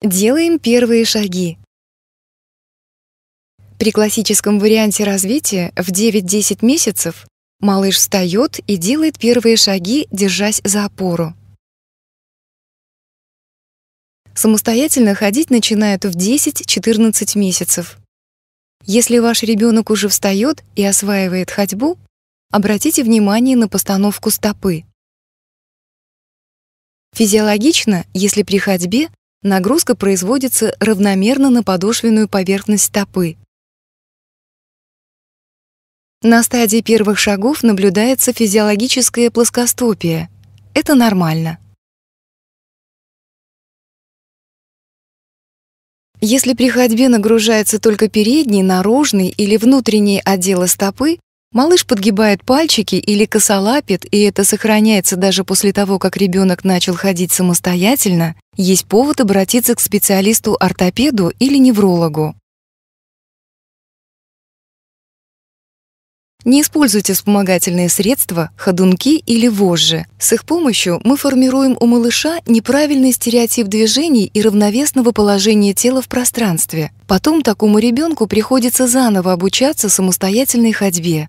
Делаем первые шаги. При классическом варианте развития в 9-10 месяцев малыш встает и делает первые шаги, держась за опору. Самостоятельно ходить начинают в 10-14 месяцев. Если ваш ребенок уже встает и осваивает ходьбу, обратите внимание на постановку стопы. Физиологично, если при ходьбе Нагрузка производится равномерно на подошвенную поверхность стопы. На стадии первых шагов наблюдается физиологическое плоскостопие. Это нормально. Если при ходьбе нагружается только передний, наружный или внутренний отделы стопы, Малыш подгибает пальчики или косолапит, и это сохраняется даже после того, как ребенок начал ходить самостоятельно, есть повод обратиться к специалисту-ортопеду или неврологу. Не используйте вспомогательные средства, ходунки или вожжи. С их помощью мы формируем у малыша неправильный стереотип движений и равновесного положения тела в пространстве. Потом такому ребенку приходится заново обучаться самостоятельной ходьбе.